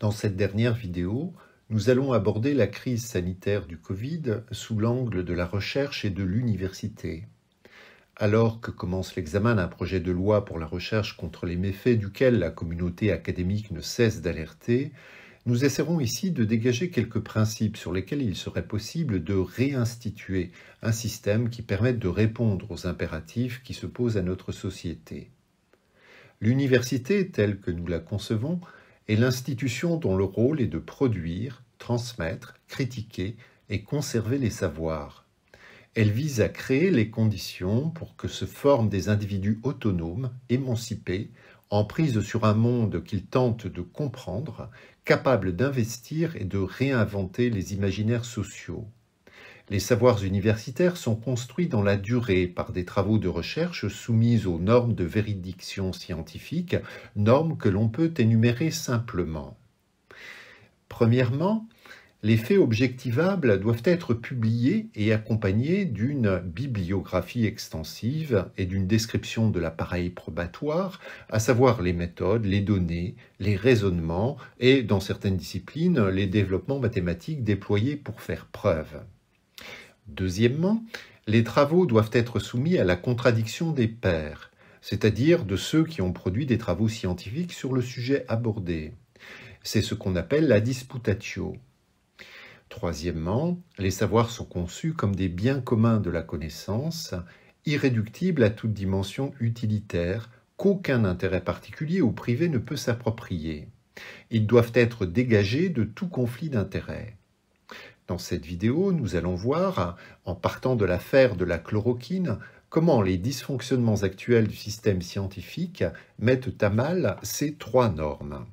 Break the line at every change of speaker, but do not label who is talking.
Dans cette dernière vidéo, nous allons aborder la crise sanitaire du Covid sous l'angle de la recherche et de l'université. Alors que commence l'examen d'un projet de loi pour la recherche contre les méfaits duquel la communauté académique ne cesse d'alerter, nous essaierons ici de dégager quelques principes sur lesquels il serait possible de réinstituer un système qui permette de répondre aux impératifs qui se posent à notre société. L'université, telle que nous la concevons, et l'institution dont le rôle est de produire, transmettre, critiquer et conserver les savoirs. Elle vise à créer les conditions pour que se forment des individus autonomes, émancipés, en sur un monde qu'ils tentent de comprendre, capables d'investir et de réinventer les imaginaires sociaux. Les savoirs universitaires sont construits dans la durée par des travaux de recherche soumis aux normes de véridiction scientifique, normes que l'on peut énumérer simplement. Premièrement, les faits objectivables doivent être publiés et accompagnés d'une bibliographie extensive et d'une description de l'appareil probatoire, à savoir les méthodes, les données, les raisonnements et, dans certaines disciplines, les développements mathématiques déployés pour faire preuve. Deuxièmement, les travaux doivent être soumis à la contradiction des pairs, c'est-à-dire de ceux qui ont produit des travaux scientifiques sur le sujet abordé. C'est ce qu'on appelle la disputatio. Troisièmement, les savoirs sont conçus comme des biens communs de la connaissance, irréductibles à toute dimension utilitaire, qu'aucun intérêt particulier ou privé ne peut s'approprier. Ils doivent être dégagés de tout conflit d'intérêts. Dans cette vidéo, nous allons voir, en partant de l'affaire de la chloroquine, comment les dysfonctionnements actuels du système scientifique mettent à mal ces trois normes.